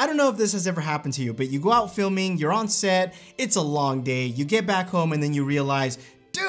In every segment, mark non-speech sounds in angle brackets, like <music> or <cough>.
I don't know if this has ever happened to you, but you go out filming, you're on set, it's a long day, you get back home and then you realize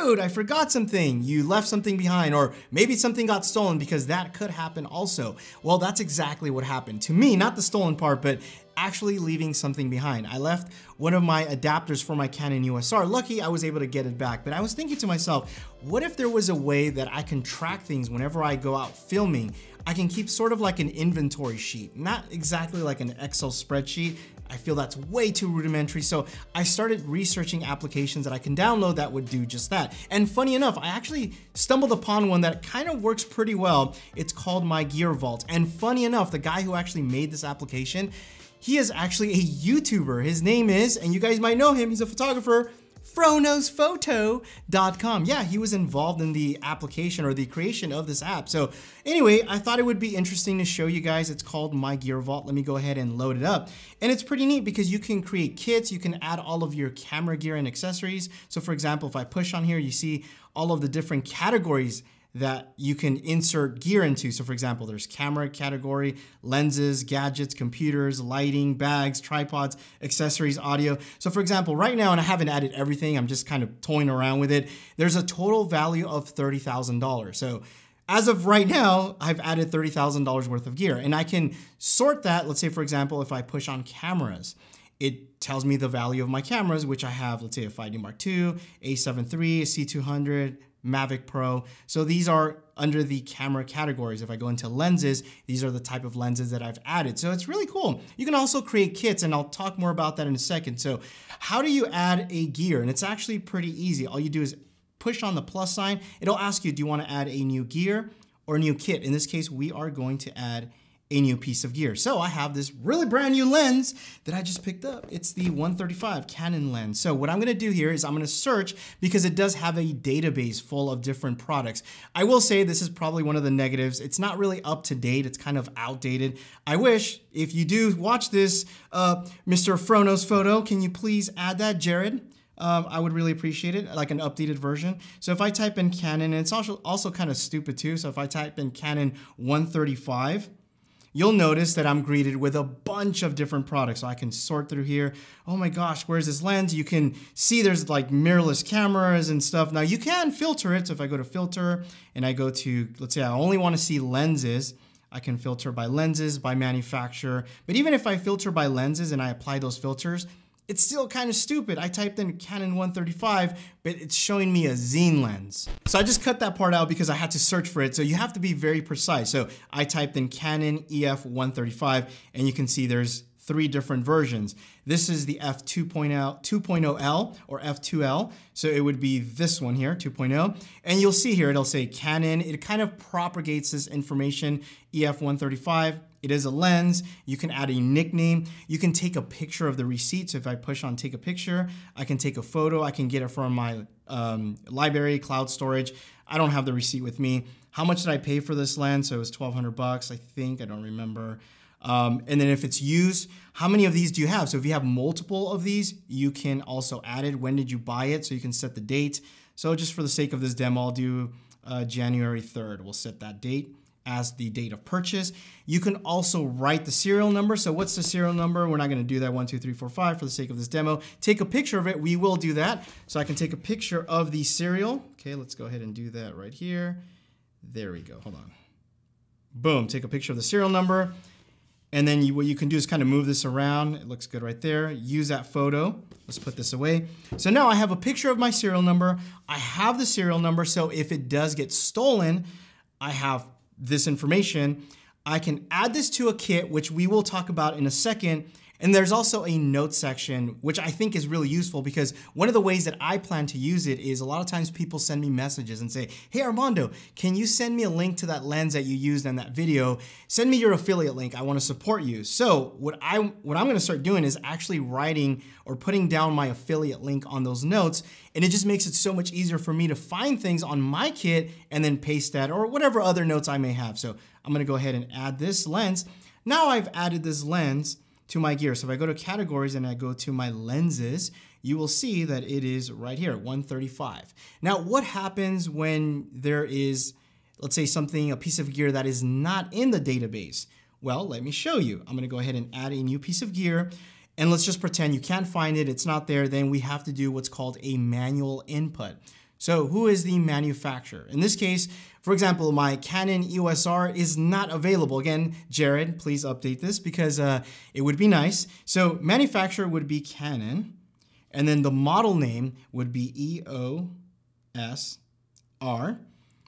dude, I forgot something. You left something behind, or maybe something got stolen because that could happen also. Well, that's exactly what happened to me, not the stolen part, but actually leaving something behind. I left one of my adapters for my Canon USR. Lucky I was able to get it back, but I was thinking to myself, what if there was a way that I can track things whenever I go out filming? I can keep sort of like an inventory sheet, not exactly like an Excel spreadsheet, I feel that's way too rudimentary. So I started researching applications that I can download that would do just that. And funny enough, I actually stumbled upon one that kind of works pretty well. It's called My Gear Vault. And funny enough, the guy who actually made this application, he is actually a YouTuber. His name is, and you guys might know him, he's a photographer, fronosphoto.com. Yeah, he was involved in the application or the creation of this app. So anyway, I thought it would be interesting to show you guys. It's called My Gear Vault. Let me go ahead and load it up. And it's pretty neat because you can create kits. You can add all of your camera gear and accessories. So for example, if I push on here, you see all of the different categories that you can insert gear into. So, for example, there's camera category, lenses, gadgets, computers, lighting, bags, tripods, accessories, audio. So, for example, right now, and I haven't added everything, I'm just kind of toying around with it, there's a total value of $30,000. So, as of right now, I've added $30,000 worth of gear and I can sort that. Let's say, for example, if I push on cameras, it tells me the value of my cameras, which I have, let's say a 5D Mark II, A7 III, a C200, Mavic Pro. So these are under the camera categories. If I go into lenses, these are the type of lenses that I've added. So it's really cool. You can also create kits and I'll talk more about that in a second. So how do you add a gear? And it's actually pretty easy. All you do is push on the plus sign. It'll ask you, do you wanna add a new gear or new kit? In this case, we are going to add a new piece of gear. So I have this really brand new lens that I just picked up. It's the 135 Canon lens. So what I'm gonna do here is I'm gonna search because it does have a database full of different products. I will say this is probably one of the negatives. It's not really up to date, it's kind of outdated. I wish if you do watch this, uh, Mr. Fronos photo, can you please add that, Jared? Um, I would really appreciate it, like an updated version. So if I type in Canon, and it's also, also kind of stupid too. So if I type in Canon 135, You'll notice that I'm greeted with a bunch of different products. So I can sort through here. Oh my gosh, where's this lens? You can see there's like mirrorless cameras and stuff. Now you can filter it. So if I go to filter and I go to, let's say I only want to see lenses, I can filter by lenses, by manufacturer. But even if I filter by lenses and I apply those filters, it's still kind of stupid. I typed in Canon 135, but it's showing me a zine lens. So I just cut that part out because I had to search for it. So you have to be very precise. So I typed in Canon EF 135 and you can see there's three different versions. This is the f2.0L or f2L, so it would be this one here, 2.0. And you'll see here, it'll say Canon. It kind of propagates this information, EF135, it is a lens. You can add a nickname. You can take a picture of the receipt. So if I push on take a picture, I can take a photo. I can get it from my um, library, cloud storage. I don't have the receipt with me. How much did I pay for this lens? So it was 1200 bucks, I think. I don't remember. Um, and then if it's used, how many of these do you have? So if you have multiple of these, you can also add it. When did you buy it? So you can set the date. So just for the sake of this demo, I'll do uh, January 3rd. We'll set that date as the date of purchase. You can also write the serial number. So what's the serial number? We're not gonna do that one, two, three, four, five for the sake of this demo. Take a picture of it, we will do that. So I can take a picture of the serial. Okay, let's go ahead and do that right here. There we go, hold on. Boom, take a picture of the serial number. And then you, what you can do is kind of move this around. It looks good right there. Use that photo. Let's put this away. So now I have a picture of my serial number. I have the serial number. So if it does get stolen, I have this information. I can add this to a kit, which we will talk about in a second, and there's also a notes section, which I think is really useful because one of the ways that I plan to use it is a lot of times people send me messages and say, Hey Armando, can you send me a link to that lens that you used in that video? Send me your affiliate link. I want to support you. So what I what I'm going to start doing is actually writing or putting down my affiliate link on those notes. And it just makes it so much easier for me to find things on my kit and then paste that or whatever other notes I may have. So I'm going to go ahead and add this lens. Now I've added this lens to my gear. So if I go to categories and I go to my lenses, you will see that it is right here, 135. Now, what happens when there is, let's say something, a piece of gear that is not in the database? Well, let me show you. I'm gonna go ahead and add a new piece of gear and let's just pretend you can't find it, it's not there, then we have to do what's called a manual input. So who is the manufacturer? In this case, for example, my Canon EOS R is not available. Again, Jared, please update this because uh, it would be nice. So manufacturer would be Canon, and then the model name would be EOS R.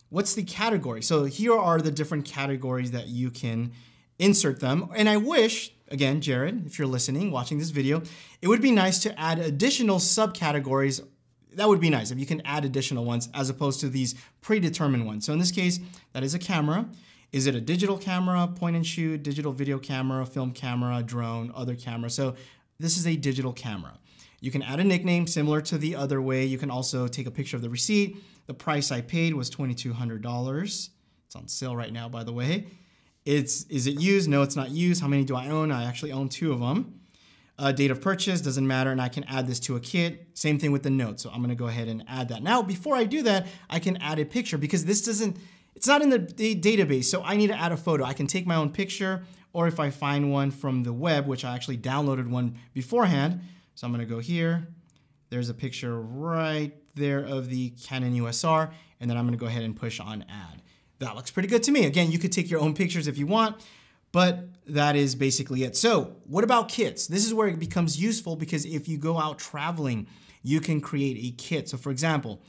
What's the category? So here are the different categories that you can insert them. And I wish, again, Jared, if you're listening, watching this video, it would be nice to add additional subcategories that would be nice if you can add additional ones as opposed to these predetermined ones. So in this case, that is a camera. Is it a digital camera, point and shoot, digital video camera, film camera, drone, other camera? So this is a digital camera. You can add a nickname similar to the other way. You can also take a picture of the receipt. The price I paid was $2,200. It's on sale right now, by the way. It's, is it used? No, it's not used. How many do I own? I actually own two of them uh, date of purchase, doesn't matter, and I can add this to a kit. Same thing with the note, so I'm gonna go ahead and add that. Now, before I do that, I can add a picture because this doesn't, it's not in the database, so I need to add a photo. I can take my own picture, or if I find one from the web, which I actually downloaded one beforehand, so I'm gonna go here, there's a picture right there of the Canon USR, and then I'm gonna go ahead and push on add. That looks pretty good to me. Again, you could take your own pictures if you want, but that is basically it. So what about kits? This is where it becomes useful because if you go out traveling, you can create a kit. So for example,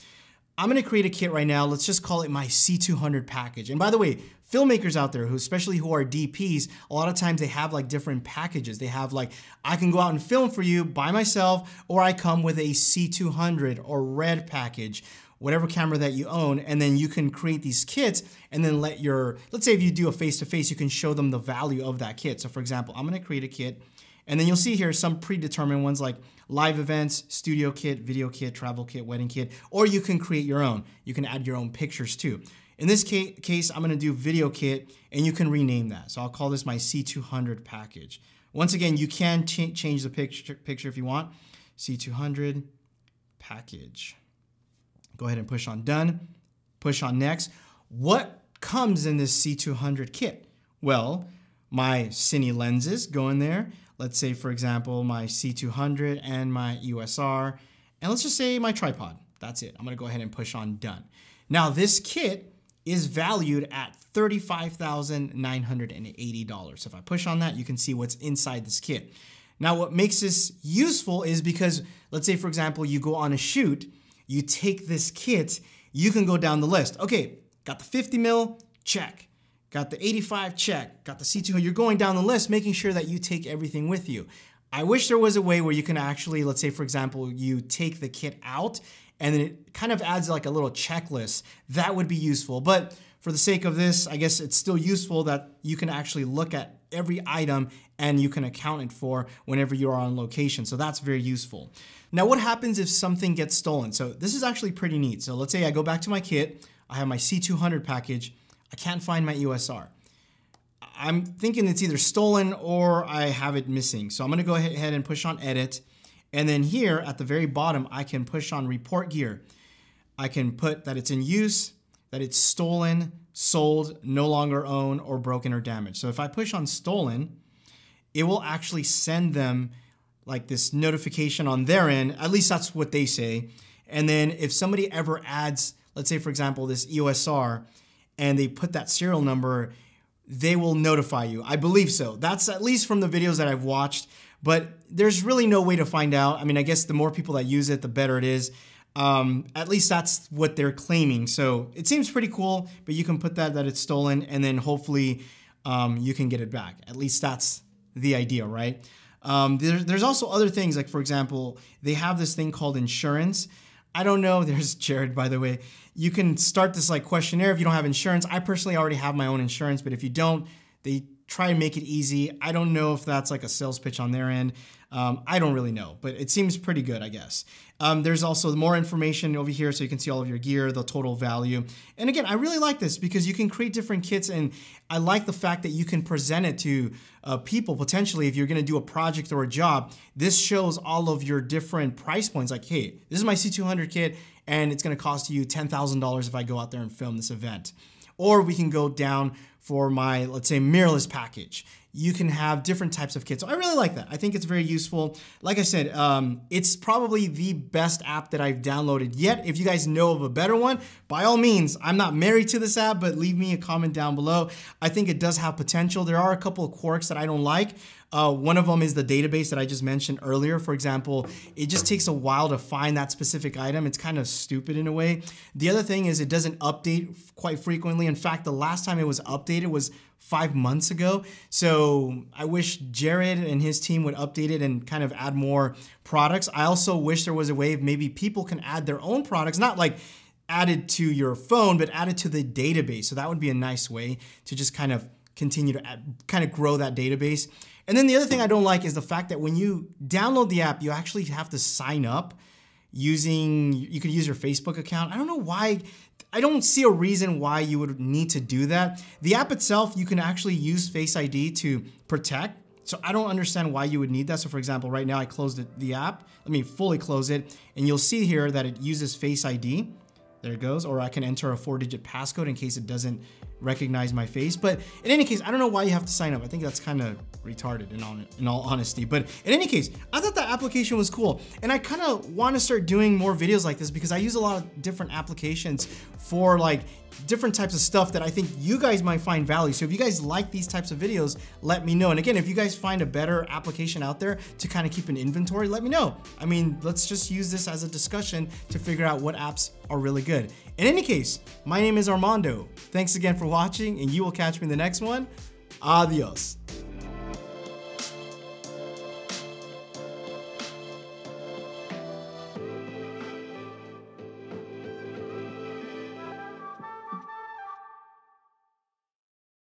I'm gonna create a kit right now. Let's just call it my C200 package. And by the way, filmmakers out there who, especially who are DPs, a lot of times they have like different packages. They have like, I can go out and film for you by myself, or I come with a C200 or red package whatever camera that you own, and then you can create these kits and then let your, let's say if you do a face-to-face, you can show them the value of that kit. So for example, I'm gonna create a kit and then you'll see here some predetermined ones like live events, studio kit, video kit, travel kit, wedding kit, or you can create your own. You can add your own pictures too. In this case, I'm gonna do video kit and you can rename that. So I'll call this my C200 package. Once again, you can ch change the picture, picture if you want. C200 package. Go ahead and push on done, push on next. What comes in this C200 kit? Well, my Cine lenses go in there. Let's say, for example, my C200 and my USR, and let's just say my tripod. That's it. I'm gonna go ahead and push on done. Now this kit is valued at $35,980. If I push on that, you can see what's inside this kit. Now what makes this useful is because let's say, for example, you go on a shoot you take this kit, you can go down the list. Okay, got the 50 mil, check. Got the 85, check. Got the C2, you're going down the list, making sure that you take everything with you. I wish there was a way where you can actually, let's say, for example, you take the kit out and then it kind of adds like a little checklist. That would be useful. But for the sake of this, I guess it's still useful that you can actually look at every item and you can account it for whenever you are on location. So that's very useful. Now, what happens if something gets stolen? So this is actually pretty neat. So let's say I go back to my kit, I have my C200 package, I can't find my USR. I'm thinking it's either stolen or I have it missing. So I'm gonna go ahead and push on edit. And then here at the very bottom, I can push on report gear. I can put that it's in use, that it's stolen, sold, no longer owned, or broken or damaged. So if I push on stolen, it will actually send them like this notification on their end. At least that's what they say. And then if somebody ever adds, let's say for example, this EOSR, and they put that serial number, they will notify you. I believe so. That's at least from the videos that I've watched, but there's really no way to find out. I mean, I guess the more people that use it, the better it is. Um, at least that's what they're claiming. So it seems pretty cool, but you can put that that it's stolen, and then hopefully um, you can get it back. At least that's the idea, right? Um, there, there's also other things, like for example, they have this thing called insurance. I don't know. <laughs> There's Jared, by the way. You can start this like questionnaire if you don't have insurance. I personally already have my own insurance, but if you don't, they try and make it easy. I don't know if that's like a sales pitch on their end. Um, I don't really know, but it seems pretty good, I guess. Um, there's also more information over here so you can see all of your gear, the total value. And again, I really like this because you can create different kits and I like the fact that you can present it to uh, people potentially if you're gonna do a project or a job. This shows all of your different price points like, hey, this is my C200 kit and it's gonna cost you $10,000 if I go out there and film this event or we can go down for my, let's say, mirrorless package. You can have different types of kits. So I really like that. I think it's very useful. Like I said, um, it's probably the best app that I've downloaded yet. If you guys know of a better one, by all means, I'm not married to this app, but leave me a comment down below. I think it does have potential. There are a couple of quirks that I don't like. Uh, one of them is the database that I just mentioned earlier. For example, it just takes a while to find that specific item. It's kind of stupid in a way. The other thing is it doesn't update quite frequently. In fact, the last time it was updated, updated was five months ago. So I wish Jared and his team would update it and kind of add more products. I also wish there was a way of maybe people can add their own products, not like added to your phone, but added to the database. So that would be a nice way to just kind of continue to add, kind of grow that database. And then the other thing I don't like is the fact that when you download the app, you actually have to sign up using you could use your Facebook account. I don't know why I don't see a reason why you would need to do that. The app itself, you can actually use Face ID to protect. So I don't understand why you would need that. So for example, right now I closed the, the app. Let me fully close it. And you'll see here that it uses Face ID. There it goes. Or I can enter a four digit passcode in case it doesn't recognize my face. But in any case, I don't know why you have to sign up. I think that's kind of retarded in all, in all honesty. But in any case, I thought that application was cool. And I kind of want to start doing more videos like this because I use a lot of different applications for like different types of stuff that I think you guys might find value. So if you guys like these types of videos, let me know. And again, if you guys find a better application out there to kind of keep an inventory, let me know. I mean, let's just use this as a discussion to figure out what apps are really good. In any case, my name is Armando. Thanks again for watching, and you will catch me in the next one. Adios.